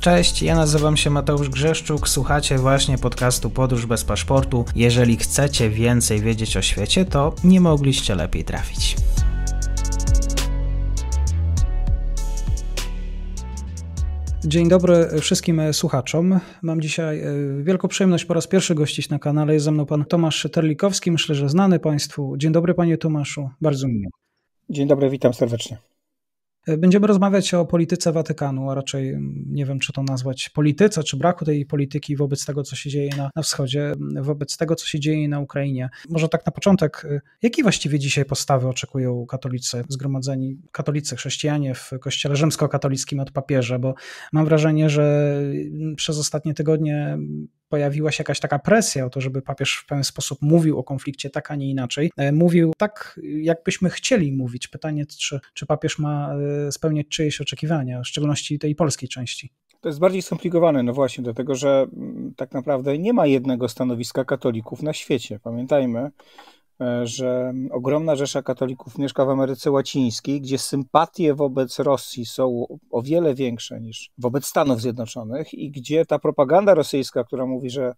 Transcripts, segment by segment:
Cześć, ja nazywam się Mateusz Grzeszczuk, słuchacie właśnie podcastu Podróż bez paszportu. Jeżeli chcecie więcej wiedzieć o świecie, to nie mogliście lepiej trafić. Dzień dobry wszystkim słuchaczom. Mam dzisiaj e, wielką przyjemność po raz pierwszy gościć na kanale. Jest ze mną pan Tomasz Terlikowski, myślę, że znany państwu. Dzień dobry panie Tomaszu, bardzo miło. Dzień dobry, witam serdecznie. Będziemy rozmawiać o polityce Watykanu, a raczej mm, nie wiem, czy to nazwać polityce, czy braku tej polityki wobec tego, co się dzieje na, na wschodzie, mm, wobec tego, co się dzieje na Ukrainie. Może tak na początek, y, jakie właściwie dzisiaj postawy oczekują katolicy, zgromadzeni katolicy, chrześcijanie w kościele rzymskokatolickim od papieża? Bo mam wrażenie, że mm, przez ostatnie tygodnie pojawiła się jakaś taka presja o to, żeby papież w pewien sposób mówił o konflikcie tak, a nie inaczej. E, mówił tak, jakbyśmy chcieli mówić. Pytanie, czy, czy papież ma e, spełniać czyjeś oczekiwania, w szczególności tej polskiej części. To jest bardziej skomplikowane, no właśnie, dlatego że mm, tak naprawdę nie ma jednego stanowiska katolików na świecie. Pamiętajmy, E, że ogromna rzesza katolików mieszka w Ameryce Łacińskiej, gdzie sympatie wobec Rosji są o wiele większe niż wobec Stanów Zjednoczonych i gdzie ta propaganda rosyjska, która mówi, że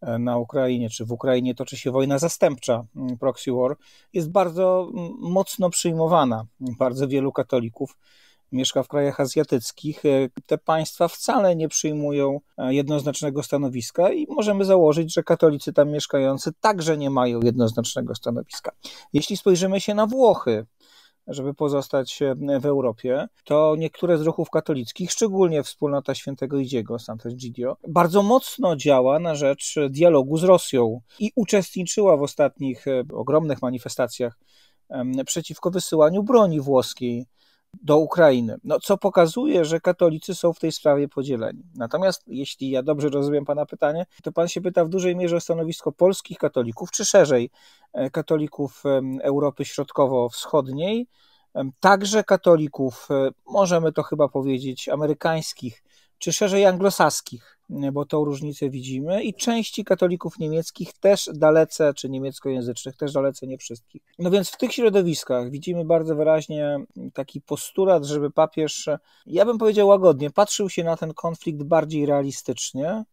e, na Ukrainie czy w Ukrainie toczy się wojna zastępcza, mm, proxy war, jest bardzo mm, mocno przyjmowana bardzo wielu katolików mieszka w krajach azjatyckich, e, te państwa wcale nie przyjmują e, jednoznacznego stanowiska i możemy założyć, że katolicy tam mieszkający także nie mają jednoznacznego stanowiska. Jeśli spojrzymy się na Włochy, żeby pozostać e, w Europie, to niektóre z ruchów katolickich, szczególnie wspólnota świętego Idziego, Sant'Egidio, bardzo mocno działa na rzecz dialogu z Rosją i uczestniczyła w ostatnich ogromnych manifestacjach przeciwko wysyłaniu broni włoskiej do Ukrainy. No, co pokazuje, że katolicy są w tej sprawie podzieleni. Natomiast, jeśli ja dobrze rozumiem Pana pytanie, to Pan się pyta w dużej mierze o stanowisko polskich katolików, czy szerzej e, katolików Europy Środkowo-Wschodniej, także katolików, e, możemy to chyba powiedzieć, amerykańskich, czy szerzej anglosaskich, bo tą różnicę widzimy, i części katolików niemieckich też dalece, czy niemieckojęzycznych, też dalece nie wszystkich. No więc w tych środowiskach widzimy bardzo wyraźnie taki postulat, żeby papież, ja bym powiedział łagodnie, patrzył się na ten konflikt bardziej realistycznie,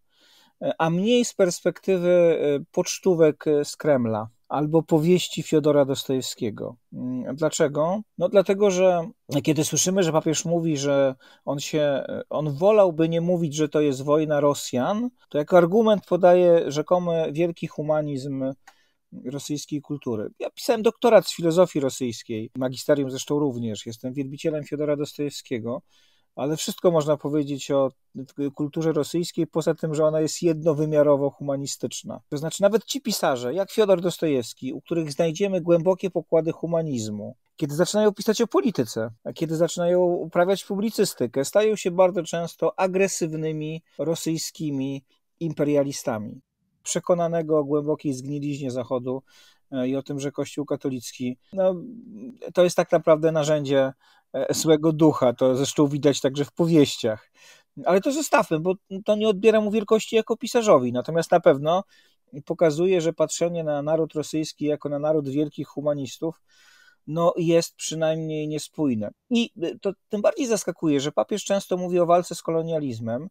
a mniej z perspektywy e, pocztówek z Kremla albo powieści Fiodora Dostojewskiego. Mm, dlaczego? No dlatego, że kiedy słyszymy, że papież mówi, że on się, on wolałby nie mówić, że to jest wojna Rosjan, to jako argument podaje rzekomy wielki humanizm rosyjskiej kultury. Ja pisałem doktorat z filozofii rosyjskiej, magisterium zresztą również, jestem wielbicielem Fiodora Dostojewskiego, ale wszystko można powiedzieć o kulturze rosyjskiej, poza tym, że ona jest jednowymiarowo humanistyczna. To znaczy, nawet ci pisarze, jak Fiodor Dostojewski, u których znajdziemy głębokie pokłady humanizmu, kiedy zaczynają pisać o polityce, a kiedy zaczynają uprawiać publicystykę, stają się bardzo często agresywnymi rosyjskimi imperialistami. Przekonanego o głębokiej zgniliźnie Zachodu e, i o tym, że Kościół katolicki no, to jest tak naprawdę narzędzie E, złego ducha. To zresztą widać także w powieściach. Ale to zostawmy, bo to nie odbiera mu wielkości jako pisarzowi. Natomiast na pewno pokazuje, że patrzenie na naród rosyjski jako na naród wielkich humanistów no, jest przynajmniej niespójne. I y, to tym bardziej zaskakuje, że papież często mówi o walce z kolonializmem,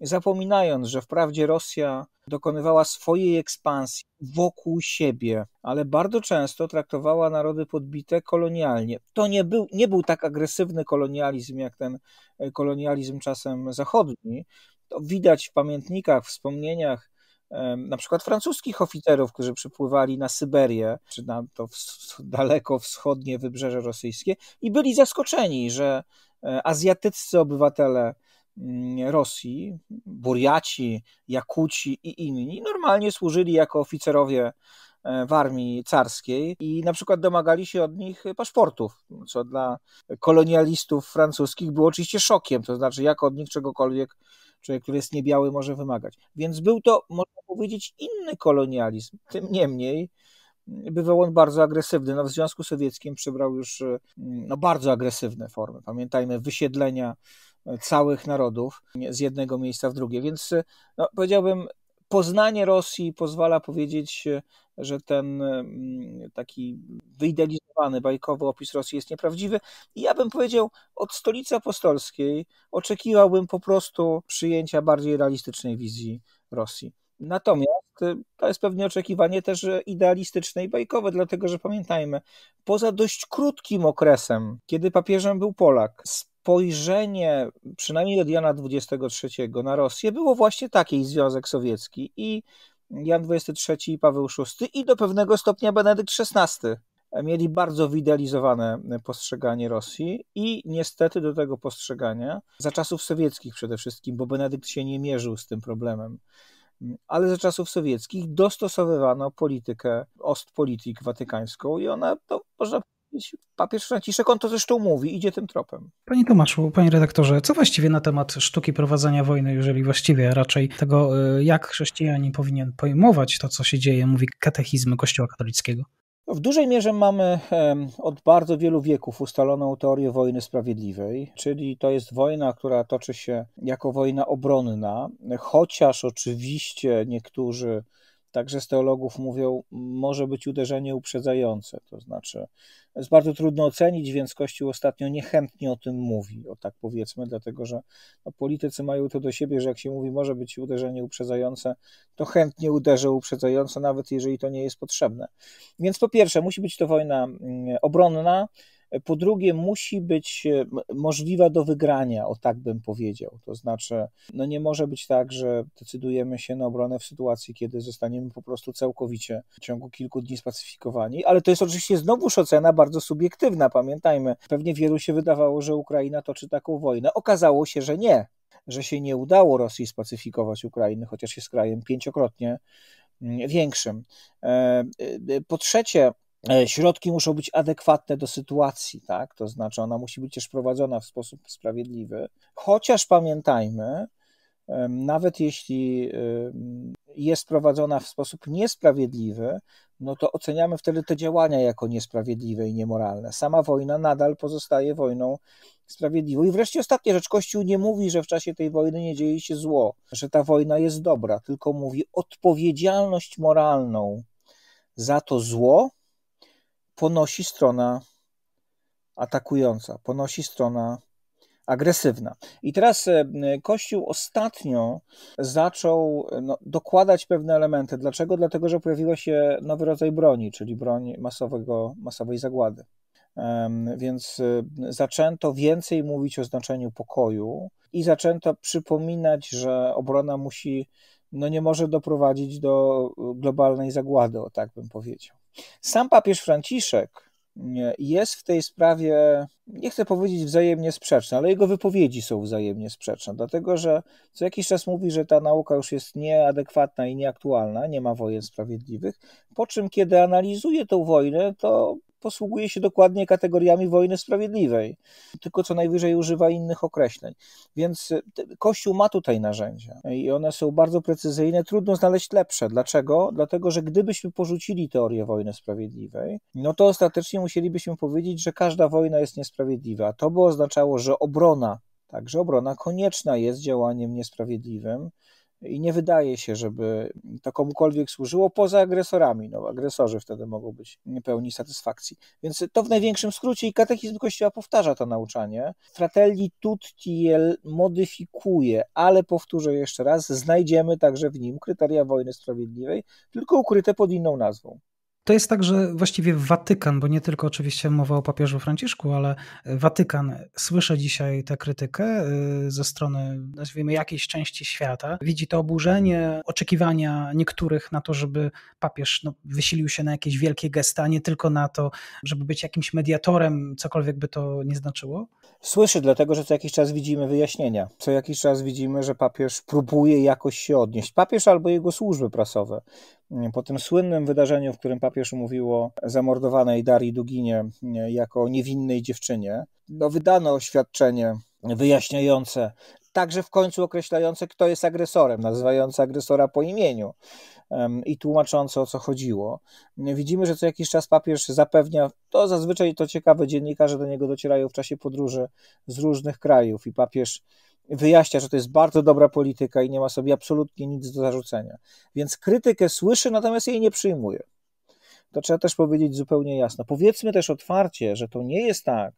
zapominając, że wprawdzie Rosja dokonywała swojej ekspansji wokół siebie, ale bardzo często traktowała narody podbite kolonialnie. To nie był, nie był tak agresywny kolonializm, jak ten e, kolonializm czasem zachodni. To widać w pamiętnikach, wspomnieniach na przykład francuskich oficerów, którzy przypływali na Syberię, czy na to daleko wschodnie wybrzeże rosyjskie i byli zaskoczeni, że e, azjatyccy obywatele Rosji, Buriaci, Jakuci i inni, normalnie służyli jako oficerowie e, w armii carskiej i na przykład domagali się od nich paszportów, co dla kolonialistów francuskich było oczywiście szokiem, to znaczy jak od nich czegokolwiek człowiek, który jest niebiały, może wymagać. Więc był to, można powiedzieć, inny kolonializm. Tym niemniej mm, bywał on bardzo agresywny. No, w Związku Sowieckim przybrał już e, no, bardzo agresywne formy. Pamiętajmy, wysiedlenia całych narodów z jednego miejsca w drugie. Więc no, powiedziałbym, poznanie Rosji pozwala powiedzieć, że ten mm, taki wyidealizowany, bajkowy opis Rosji jest nieprawdziwy. I ja bym powiedział, od stolicy apostolskiej oczekiwałbym po prostu przyjęcia bardziej realistycznej wizji Rosji. Natomiast y, to jest pewnie oczekiwanie też idealistyczne i bajkowe, dlatego że pamiętajmy, poza dość krótkim okresem, kiedy papieżem był Polak, z spojrzenie, przynajmniej od Jana XXIII na Rosję było właśnie takie i Związek Sowiecki i Jan XXIII i Paweł VI i do pewnego stopnia Benedykt XVI mieli bardzo widealizowane postrzeganie Rosji i niestety do tego postrzegania za czasów sowieckich przede wszystkim, bo Benedykt się nie mierzył z tym problemem, ale za czasów sowieckich dostosowywano politykę ostpolitik watykańską i ona, to no, można Papież Franciszek, on to zresztą mówi, idzie tym tropem. Panie Tomaszu, panie redaktorze, co właściwie na temat sztuki prowadzenia wojny, jeżeli właściwie raczej tego, e, jak chrześcijanin powinien pojmować to, co się dzieje, mówi katechizm Kościoła katolickiego? No, w dużej mierze mamy od bardzo wielu wieków ustaloną teorię wojny sprawiedliwej, czyli to jest wojna, która toczy się jako wojna obronna, chociaż oczywiście niektórzy także z teologów mówią, może być uderzenie uprzedzające. To znaczy, jest bardzo trudno ocenić, więc Kościół ostatnio niechętnie o tym mówi, o tak powiedzmy, dlatego że no, politycy mają to do siebie, że jak się mówi, może być uderzenie uprzedzające, to chętnie uderzę uprzedzające, nawet jeżeli to nie jest potrzebne. Więc po pierwsze, musi być to wojna mm, obronna. Po drugie, musi być e, możliwa do wygrania, o tak bym powiedział. To znaczy, no nie może być tak, że decydujemy się na obronę w sytuacji, kiedy zostaniemy po prostu całkowicie w ciągu kilku dni spacyfikowani, ale to jest oczywiście znowuż ocena bardzo subiektywna, pamiętajmy. Pewnie wielu się wydawało, że Ukraina toczy taką wojnę. Okazało się, że nie że się nie udało Rosji spacyfikować Ukrainy, chociaż jest krajem pięciokrotnie mm, większym. E, e, po trzecie, E, środki muszą być adekwatne do sytuacji, tak? To znaczy, ona musi być też prowadzona w sposób sprawiedliwy. Chociaż pamiętajmy, nawet jeśli jest prowadzona w sposób niesprawiedliwy, no to oceniamy wtedy te działania jako niesprawiedliwe i niemoralne. Sama wojna nadal pozostaje wojną sprawiedliwą. I wreszcie ostatnia rzecz, Kościół nie mówi, że w czasie tej wojny nie dzieje się zło, że ta wojna jest dobra, tylko mówi odpowiedzialność moralną za to zło, ponosi strona atakująca, ponosi strona agresywna. I teraz e, Kościół ostatnio zaczął e, no, dokładać pewne elementy. Dlaczego? Dlatego, że pojawiła się nowy rodzaj broni, czyli broń masowego, masowej zagłady. Więc e, zaczęto więcej mówić o znaczeniu pokoju i zaczęto przypominać, że obrona musi, no nie może doprowadzić do globalnej zagłady, o tak bym powiedział. Sam papież Franciszek jest w tej sprawie, nie chcę powiedzieć wzajemnie sprzeczny, ale jego wypowiedzi są wzajemnie sprzeczne, dlatego że co jakiś czas mówi, że ta nauka już jest nieadekwatna i nieaktualna, nie ma wojen sprawiedliwych, po czym kiedy analizuje tę wojnę, to posługuje się dokładnie kategoriami wojny sprawiedliwej, tylko co najwyżej używa innych określeń. Więc e, Kościół ma tutaj narzędzia i one są bardzo precyzyjne, trudno znaleźć lepsze. Dlaczego? Dlatego, że gdybyśmy porzucili teorię wojny sprawiedliwej, no to ostatecznie musielibyśmy powiedzieć, że każda wojna jest niesprawiedliwa. A to by oznaczało, że obrona, także obrona konieczna jest działaniem niesprawiedliwym, i nie wydaje się, żeby to komukolwiek służyło poza agresorami. No, agresorzy wtedy mogą być niepełni satysfakcji. Więc to w największym skrócie i katechizm Kościoła powtarza to nauczanie. Fratelli tutti modyfikuje, ale powtórzę jeszcze raz, znajdziemy także w nim kryteria wojny sprawiedliwej, tylko ukryte pod inną nazwą. To jest tak, że właściwie Watykan, bo nie tylko oczywiście mowa o papieżu Franciszku, ale e, Watykan słyszy dzisiaj tę krytykę e, ze strony, nazwijmy, jakiejś części świata. Widzi to oburzenie, oczekiwania niektórych na to, żeby papież no, wysilił się na jakieś wielkie gesta, nie tylko na to, żeby być jakimś mediatorem, cokolwiek by to nie znaczyło? Słyszy, dlatego że co jakiś czas widzimy wyjaśnienia. Co jakiś czas widzimy, że papież próbuje jakoś się odnieść. Papież albo jego służby prasowe. Mm, po tym słynnym wydarzeniu, w którym papież mówił o zamordowanej Darii Duginie mm, jako niewinnej dziewczynie, no, wydano oświadczenie wyjaśniające, także w końcu określające, kto jest agresorem, nazywające agresora po imieniu i tłumaczące o co chodziło. Mm, widzimy, że co jakiś czas papież zapewnia, to zazwyczaj to ciekawe dziennikarze do niego docierają w czasie podróży z różnych krajów i papież wyjaśnia, że to jest bardzo dobra polityka i nie ma sobie absolutnie nic do zarzucenia. Więc krytykę słyszy, natomiast jej nie przyjmuje. To trzeba też powiedzieć zupełnie jasno. Powiedzmy też otwarcie, że to nie jest tak,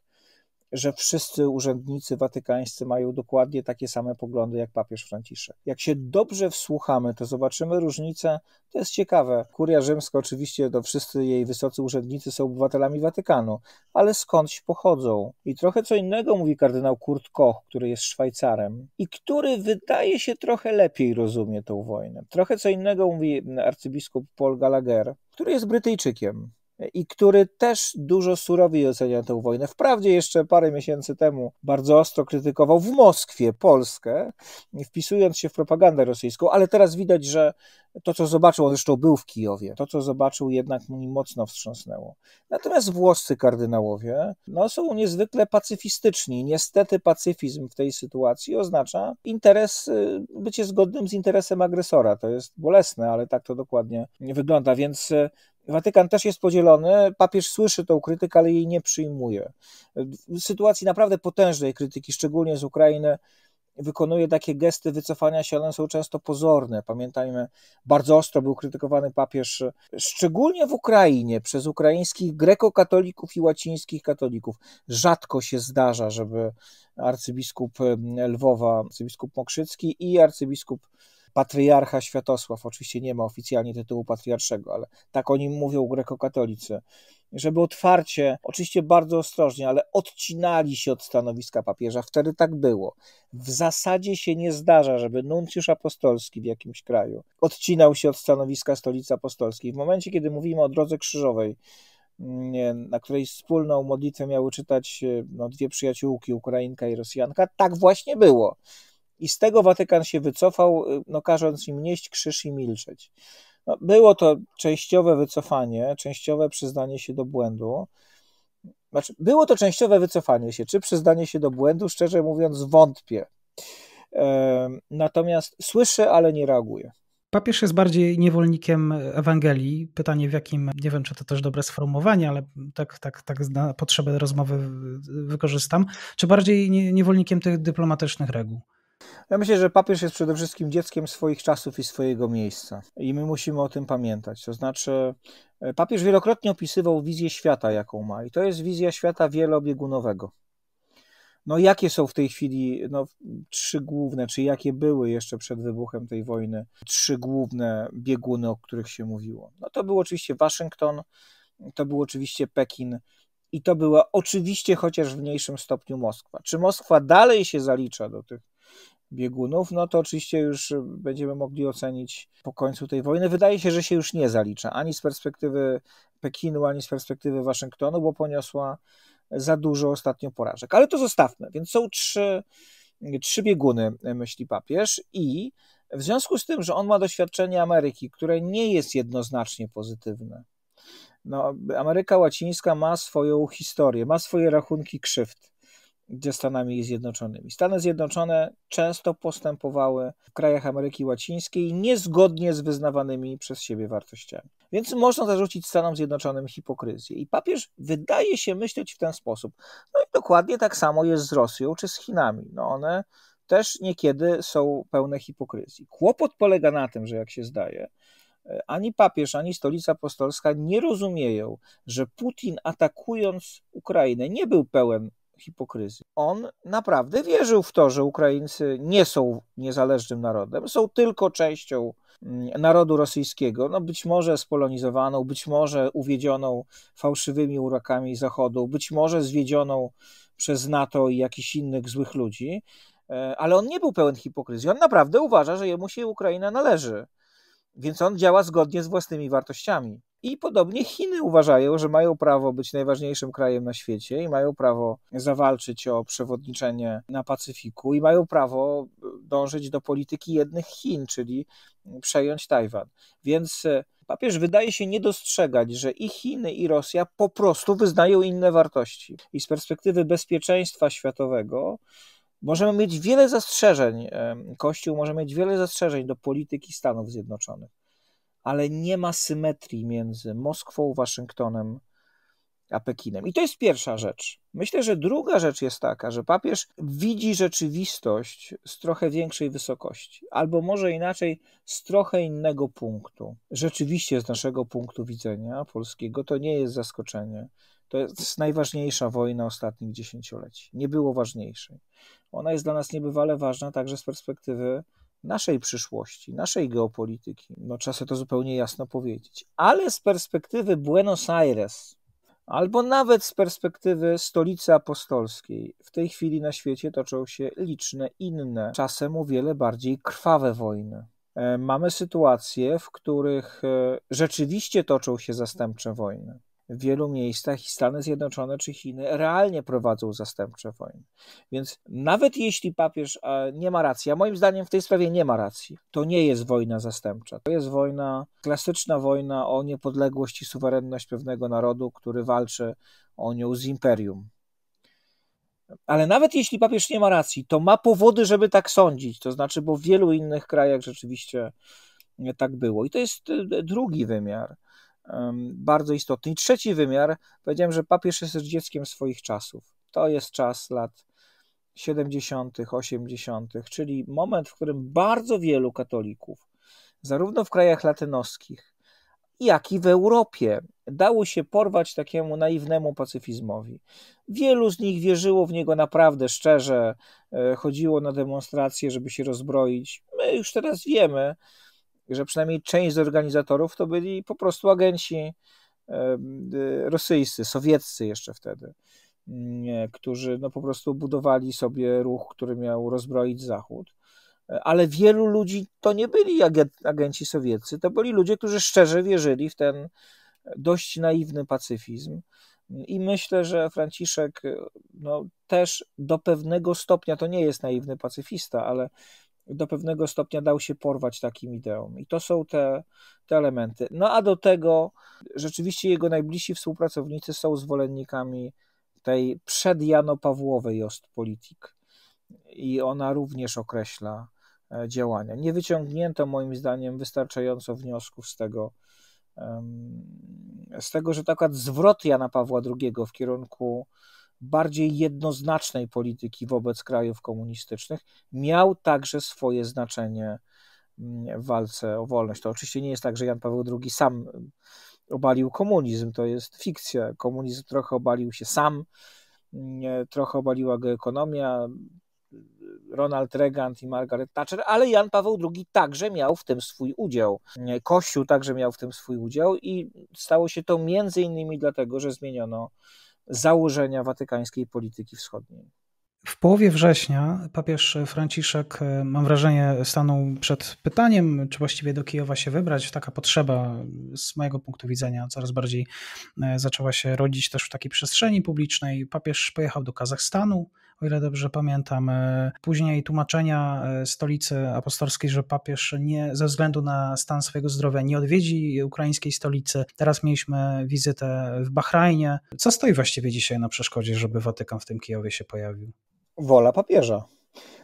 że wszyscy urzędnicy watykańscy mają dokładnie takie same poglądy jak papież Franciszek. Jak się dobrze wsłuchamy, to zobaczymy różnicę. To jest ciekawe. Kuria Rzymska, oczywiście, to wszyscy jej wysocy urzędnicy są obywatelami Watykanu, ale skądś pochodzą. I trochę co innego mówi kardynał Kurt Koch, który jest Szwajcarem i który wydaje się trochę lepiej rozumie tę wojnę. Trochę co innego mówi arcybiskup Paul Gallagher, który jest Brytyjczykiem i który też dużo surowiej ocenia tę wojnę. Wprawdzie jeszcze parę miesięcy temu bardzo ostro krytykował w Moskwie Polskę, wpisując się w propagandę rosyjską, ale teraz widać, że to, co zobaczył, on zresztą był w Kijowie, to, co zobaczył, jednak mu mocno wstrząsnęło. Natomiast włoscy kardynałowie no, są niezwykle pacyfistyczni. Niestety pacyfizm w tej sytuacji oznacza interes, y, bycie zgodnym z interesem agresora. To jest bolesne, ale tak to dokładnie wygląda, więc y, Watykan też jest podzielony. Papież słyszy tą krytykę, ale jej nie przyjmuje. W sytuacji naprawdę potężnej krytyki, szczególnie z Ukrainy, wykonuje takie gesty wycofania się, one są często pozorne. Pamiętajmy, bardzo ostro był krytykowany papież, szczególnie w Ukrainie, przez ukraińskich grekokatolików i łacińskich katolików. Rzadko się zdarza, żeby arcybiskup Lwowa, arcybiskup Mokrzycki i arcybiskup patriarcha Światosław, oczywiście nie ma oficjalnie tytułu patriarszego, ale tak o nim mówią grekokatolicy, żeby otwarcie, oczywiście bardzo ostrożnie, ale odcinali się od stanowiska papieża. Wtedy tak było. W zasadzie się nie zdarza, żeby nuncjusz apostolski w jakimś kraju odcinał się od stanowiska stolicy apostolskiej. W momencie, kiedy mówimy o drodze krzyżowej, mm, na której wspólną modlitwę miały czytać e, no, dwie przyjaciółki, Ukrainka i Rosjanka, tak właśnie było. I z tego Watykan się wycofał, y, no, każąc im nieść krzyż i milczeć. No, było to częściowe wycofanie, częściowe przyznanie się do błędu. Znaczy, było to częściowe wycofanie się, czy przyznanie się do błędu, szczerze mówiąc, wątpię. Natomiast słyszę, ale nie reaguję. Papież jest bardziej niewolnikiem Ewangelii. Pytanie w jakim, nie wiem czy to też dobre sformułowanie, ale tak, tak, tak na potrzebę rozmowy wykorzystam. Czy bardziej niewolnikiem tych dyplomatycznych reguł? Ja myślę, że papież jest przede wszystkim dzieckiem swoich czasów i swojego miejsca. I my musimy o tym pamiętać. To znaczy, e, papież wielokrotnie opisywał wizję świata, jaką ma. I to jest wizja świata wielobiegunowego. No jakie są w tej chwili no, trzy główne, czy jakie były jeszcze przed wybuchem tej wojny trzy główne bieguny, o których się mówiło? No to był oczywiście Waszyngton, to był oczywiście Pekin i to była oczywiście chociaż w mniejszym stopniu Moskwa. Czy Moskwa dalej się zalicza do tych biegunów, no to oczywiście już będziemy mogli ocenić po końcu tej wojny. Wydaje się, że się już nie zalicza ani z perspektywy Pekinu, ani z perspektywy Waszyngtonu, bo poniosła za dużo ostatnio porażek. Ale to zostawmy. Więc są trzy, trzy bieguny, myśli papież, i w związku z tym, że on ma doświadczenie Ameryki, które nie jest jednoznacznie pozytywne, no, Ameryka Łacińska ma swoją historię, ma swoje rachunki krzywd ze Stanami Zjednoczonymi. Stany Zjednoczone często postępowały w krajach Ameryki Łacińskiej niezgodnie z wyznawanymi przez siebie wartościami. Więc można zarzucić Stanom Zjednoczonym hipokryzję. I papież wydaje się myśleć w ten sposób. No i dokładnie tak samo jest z Rosją czy z Chinami. No one też niekiedy są pełne hipokryzji. Kłopot polega na tym, że jak się zdaje, e, ani papież, ani stolica apostolska nie rozumieją, że Putin atakując Ukrainę nie był pełen hipokryzji. On naprawdę wierzył w to, że Ukraińcy nie są niezależnym narodem, są tylko częścią mm, narodu rosyjskiego, no być może spolonizowaną, być może uwiedzioną fałszywymi urakami Zachodu, być może zwiedzioną przez NATO i jakichś innych złych ludzi, e, ale on nie był pełen hipokryzji. On naprawdę uważa, że jemu się Ukraina należy, więc on działa zgodnie z własnymi wartościami. I podobnie Chiny uważają, że mają prawo być najważniejszym krajem na świecie i mają prawo zawalczyć o przewodniczenie na Pacyfiku i mają prawo e, dążyć do polityki jednych Chin, czyli przejąć Tajwan. Więc e, papież wydaje się nie dostrzegać, że i Chiny, i Rosja po prostu wyznają inne wartości. I z perspektywy bezpieczeństwa światowego możemy mieć wiele zastrzeżeń, e, Kościół może mieć wiele zastrzeżeń do polityki Stanów Zjednoczonych ale nie ma symetrii między Moskwą, Waszyngtonem a Pekinem. I to jest pierwsza rzecz. Myślę, że druga rzecz jest taka, że papież widzi rzeczywistość z trochę większej wysokości, albo może inaczej, z trochę innego punktu. Rzeczywiście, z naszego punktu widzenia polskiego, to nie jest zaskoczenie. To jest najważniejsza wojna ostatnich dziesięcioleci. Nie było ważniejszej. Ona jest dla nas niebywale ważna także z perspektywy naszej przyszłości, naszej geopolityki. No, trzeba sobie to zupełnie jasno powiedzieć. Ale z perspektywy Buenos Aires, albo nawet z perspektywy stolicy apostolskiej, w tej chwili na świecie toczą się liczne inne, czasem o wiele bardziej krwawe wojny. E, mamy sytuacje, w których e, rzeczywiście toczą się zastępcze wojny w wielu miejscach i Stany Zjednoczone czy Chiny realnie prowadzą zastępcze wojny. Więc nawet jeśli papież e, nie ma racji, a moim zdaniem w tej sprawie nie ma racji, to nie jest wojna zastępcza. To jest wojna, klasyczna wojna o niepodległość i suwerenność pewnego narodu, który walczy o nią z imperium. Ale nawet jeśli papież nie ma racji, to ma powody, żeby tak sądzić. To znaczy, bo w wielu innych krajach rzeczywiście tak było. I to jest e, drugi wymiar bardzo istotny. I trzeci wymiar, powiedziałem, że papież jest dzieckiem swoich czasów. To jest czas lat 70., 80., czyli moment, w którym bardzo wielu katolików, zarówno w krajach latynoskich, jak i w Europie, dało się porwać takiemu naiwnemu pacyfizmowi. Wielu z nich wierzyło w niego naprawdę szczerze, e, chodziło na demonstracje, żeby się rozbroić. My już teraz wiemy, że przynajmniej część z organizatorów to byli po prostu agenci y, rosyjscy, sowieccy jeszcze wtedy, mm, którzy no po prostu budowali sobie ruch, który miał rozbroić Zachód. Ale wielu ludzi to nie byli agenci sowieccy, to byli ludzie, którzy szczerze wierzyli w ten dość naiwny pacyfizm. I myślę, że Franciszek no, też do pewnego stopnia to nie jest naiwny pacyfista, ale do pewnego stopnia dał się porwać takim ideom. I to są te, te elementy. No a do tego rzeczywiście jego najbliżsi współpracownicy są zwolennikami tej przedjanopawłowej Ostpolitik. I ona również określa e, działania. Nie wyciągnięto moim zdaniem wystarczająco wniosków z tego, z tego, że tak zwrot Jana Pawła II w kierunku bardziej jednoznacznej polityki wobec krajów komunistycznych miał także swoje znaczenie mm, w walce o wolność. To oczywiście nie jest tak, że Jan Paweł II sam mm, obalił komunizm, to jest fikcja. Komunizm trochę obalił się sam, mm, trochę obaliła go ekonomia, Ronald Reagan i Margaret Thatcher, ale Jan Paweł II także miał w tym swój udział. Kościół także miał w tym swój udział i stało się to między innymi dlatego, że zmieniono założenia watykańskiej polityki wschodniej. W połowie września papież Franciszek, e, mam wrażenie, stanął przed pytaniem, czy właściwie do Kijowa się wybrać. Taka potrzeba z mojego punktu widzenia coraz bardziej e, zaczęła się rodzić też w takiej przestrzeni publicznej. Papież pojechał do Kazachstanu, o ile dobrze pamiętam. E, później tłumaczenia e, stolicy apostolskiej, że papież nie ze względu na stan swojego zdrowia nie odwiedzi ukraińskiej stolicy. Teraz mieliśmy wizytę w Bahrajnie. Co stoi właściwie dzisiaj na przeszkodzie, żeby Watykan w tym Kijowie się pojawił? Wola papieża.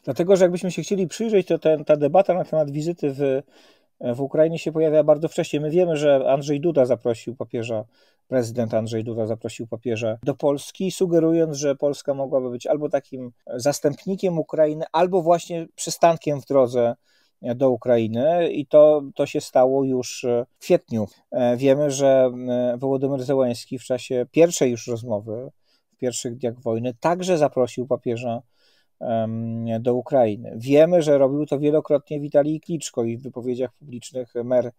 Dlatego, że jakbyśmy się chcieli przyjrzeć, to ten, ta debata na temat wizyty w E, w Ukrainie się pojawia bardzo wcześnie. My wiemy, że Andrzej Duda zaprosił papieża, prezydent Andrzej Duda zaprosił papieża do Polski, sugerując, że Polska mogłaby być albo takim zastępnikiem Ukrainy, albo właśnie przystankiem w drodze e, do Ukrainy i to, to się stało już e, w kwietniu. Wiemy, że Wołodymyr Zełański w czasie pierwszej już rozmowy, w pierwszych dniach wojny, także zaprosił papieża do Ukrainy. Wiemy, że robił to wielokrotnie Witalij Kliczko i w wypowiedziach publicznych mer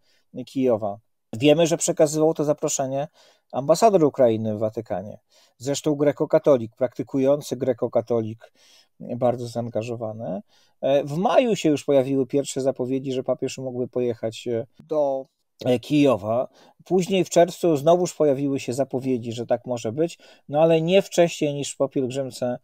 Kijowa. Wiemy, że przekazywał to zaproszenie ambasador Ukrainy w Watykanie. Zresztą grekokatolik, praktykujący grekokatolik, bardzo zaangażowany. E, w maju się już pojawiły pierwsze zapowiedzi, że papież mógłby pojechać e, do e, Kijowa. Później w czerwcu znowuż pojawiły się zapowiedzi, że tak może być, no ale nie wcześniej niż po pielgrzymce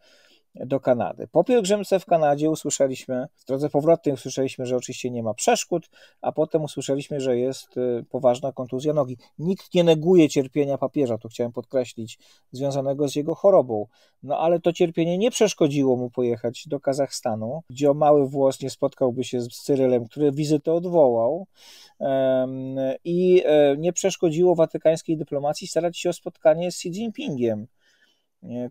do Kanady. Po pielgrzymce w Kanadzie usłyszeliśmy, w drodze powrotnej usłyszeliśmy, że oczywiście nie ma przeszkód, a potem usłyszeliśmy, że jest y, poważna kontuzja nogi. Nikt nie neguje cierpienia papieża, to chciałem podkreślić, związanego z jego chorobą. No ale to cierpienie nie przeszkodziło mu pojechać do Kazachstanu, gdzie o mały włos nie spotkałby się z Cyrylem, który wizytę odwołał i e, nie przeszkodziło watykańskiej dyplomacji starać się o spotkanie z Xi Jinpingiem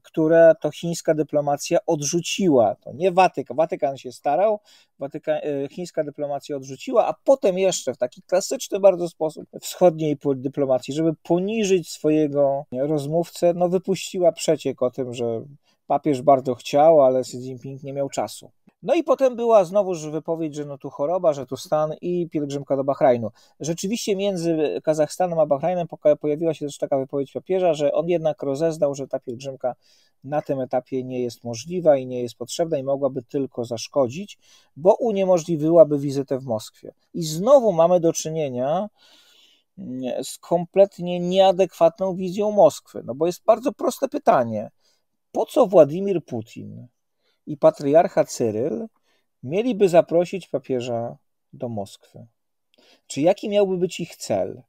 które to chińska dyplomacja odrzuciła. To nie Watykan, Watykan się starał, e, chińska dyplomacja odrzuciła, a potem jeszcze w taki klasyczny bardzo sposób wschodniej dyplomacji, żeby poniżyć swojego rozmówcę, no wypuściła przeciek o tym, że papież bardzo chciał, ale Xi Jinping nie miał czasu. No i potem była znowuż wypowiedź, że no tu choroba, że tu stan i pielgrzymka do Bahrajnu. Rzeczywiście między Kazachstanem a Bahrajnem pojawiła się też taka wypowiedź papieża, że on jednak rozeznał, że ta pielgrzymka na tym etapie nie jest możliwa i nie jest potrzebna i mogłaby tylko zaszkodzić, bo uniemożliwiłaby wizytę w Moskwie. I znowu mamy do czynienia mm, z kompletnie nieadekwatną wizją Moskwy. No bo jest bardzo proste pytanie. Po co Władimir Putin i patriarcha Cyryl mieliby zaprosić papieża do Moskwy. Czy jaki miałby być ich cel?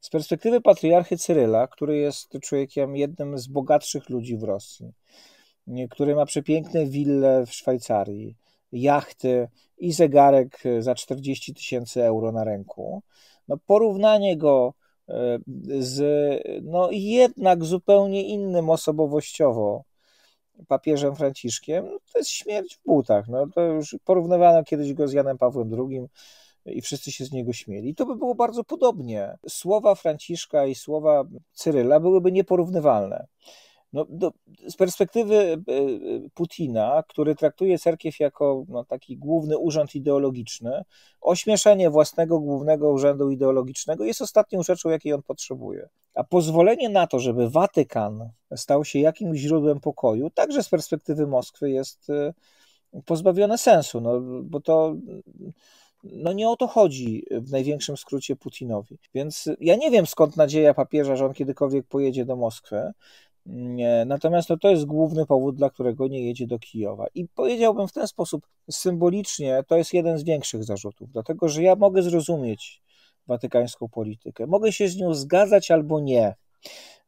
Z perspektywy patriarchy Cyryla, który jest człowiekiem jednym z bogatszych ludzi w Rosji, który ma przepiękne wille w Szwajcarii, jachty i zegarek za 40 tysięcy euro na ręku, no porównanie go e, z no jednak zupełnie innym osobowościowo papieżem Franciszkiem, no to jest śmierć w butach. No to już porównywano kiedyś go z Janem Pawłem II i wszyscy się z niego śmieli. I to by było bardzo podobnie. Słowa Franciszka i słowa Cyryla byłyby nieporównywalne. No, do, z perspektywy e, e, Putina, który traktuje cerkiew jako no, taki główny urząd ideologiczny, ośmieszenie własnego głównego urzędu ideologicznego jest ostatnią rzeczą, jakiej on potrzebuje. A pozwolenie na to, żeby Watykan stał się jakimś źródłem pokoju, także z perspektywy Moskwy jest y, pozbawione sensu, no, bo to no nie o to chodzi w największym skrócie Putinowi. Więc ja nie wiem skąd nadzieja papieża, że on kiedykolwiek pojedzie do Moskwy. Mm, e, natomiast no, to jest główny powód, dla którego nie jedzie do Kijowa. I powiedziałbym w ten sposób symbolicznie, to jest jeden z większych zarzutów, dlatego że ja mogę zrozumieć watykańską politykę. Mogę się z nią zgadzać albo nie,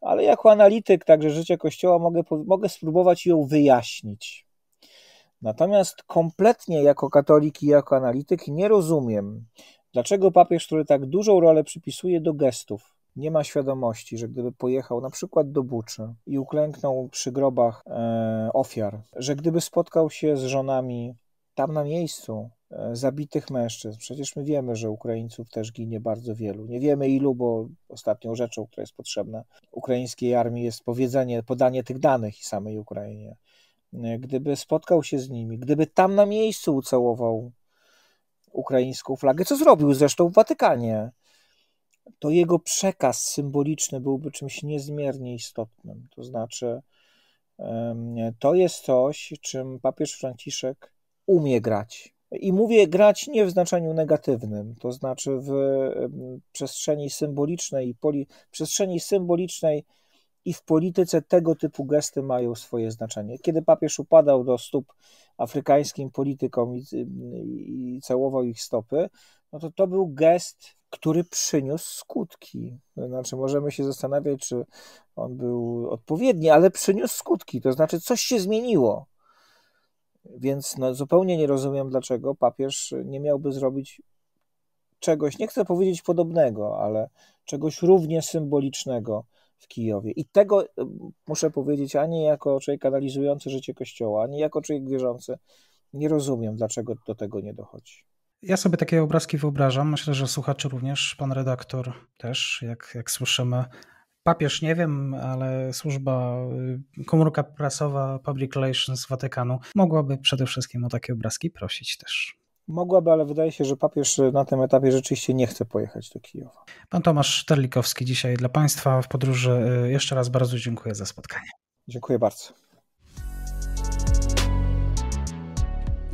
ale jako analityk także życia Kościoła mogę, mogę spróbować ją wyjaśnić. Natomiast kompletnie jako katolik i jako analityk nie rozumiem, dlaczego papież, który tak dużą rolę przypisuje do gestów, nie ma świadomości, że gdyby pojechał na przykład do Buczy i uklęknął przy grobach e, ofiar, że gdyby spotkał się z żonami tam na miejscu, E, zabitych mężczyzn. Przecież my wiemy, że Ukraińców też ginie bardzo wielu. Nie wiemy ilu, bo ostatnią rzeczą, która jest potrzebna ukraińskiej armii jest powiedzenie, podanie tych danych i samej Ukrainie. E, gdyby spotkał się z nimi, gdyby tam na miejscu ucałował ukraińską flagę, co zrobił zresztą w Watykanie, to jego przekaz symboliczny byłby czymś niezmiernie istotnym. To znaczy, to jest coś, czym papież Franciszek umie grać i mówię grać nie w znaczeniu negatywnym, to znaczy w przestrzeni symbolicznej i poli, przestrzeni symbolicznej i w polityce tego typu gesty mają swoje znaczenie. Kiedy papież upadał do stóp afrykańskim politykom i, i całował ich stopy, no to to był gest, który przyniósł skutki. To Znaczy, możemy się zastanawiać, czy on był odpowiedni, ale przyniósł skutki, to znaczy coś się zmieniło. Więc no, zupełnie nie rozumiem, dlaczego papież nie miałby zrobić czegoś, nie chcę powiedzieć podobnego, ale czegoś równie symbolicznego w Kijowie. I tego y, muszę powiedzieć, ani jako człowiek analizujący życie Kościoła, ani jako człowiek wierzący, nie rozumiem, dlaczego do tego nie dochodzi. Ja sobie takie obrazki wyobrażam. Myślę, że słuchacze również, pan redaktor też, jak, jak słyszymy, papież nie wiem, ale służba, y, komórka prasowa Public Relations Watykanu mogłaby przede wszystkim o takie obrazki prosić też. Mogłaby, ale wydaje się, że papież na tym etapie rzeczywiście nie chce pojechać do Kijowa. Pan Tomasz Terlikowski dzisiaj dla Państwa w podróży. Y, jeszcze raz bardzo dziękuję za spotkanie. Dziękuję bardzo.